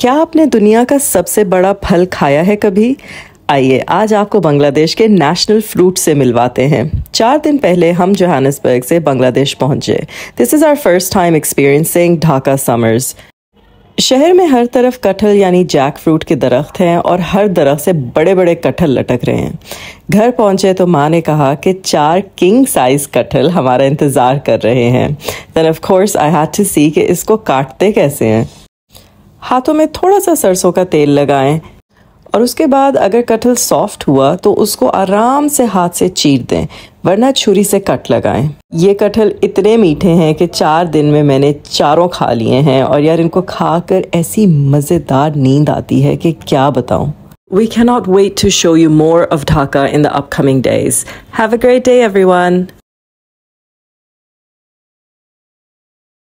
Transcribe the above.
क्या आपने दुनिया का सबसे बड़ा फल खाया है कभी आइए आज आपको बांग्लादेश के नेशनल फ्रूट से मिलवाते हैं चार दिन पहले हम जोहानसबर्ग से बांग्लादेश पहुंचे this is our first time experiencing Dhaka summers शहर में हर तरफ कटहल यानी जैक फ्रूट के दरख्त हैं और हर दरख्त से बड़े बड़े कटहल लटक रहे हैं घर पहुंचे तो माँ ने कहा कि चार किंग साइज कटहल हमारा इंतज़ार कर रहे हैं then of course I had to see कि इसको काटते कैसे हैं हाथों में थोड़ा सा सरसों का तेल लगाएं और उसके बाद अगर कटहल सॉफ्ट हुआ तो उसको आराम से हाथ से चीर दें वरना छुरी से कट लगाएं ये कटहल इतने मीठे हैं कि चार दिन में मैंने चारों खा लिए हैं और यार इनको खाकर ऐसी मज़ेदार नींद आती है कि क्या बताऊं we cannot wait to show you more of Dhaka in the upcoming days. Have a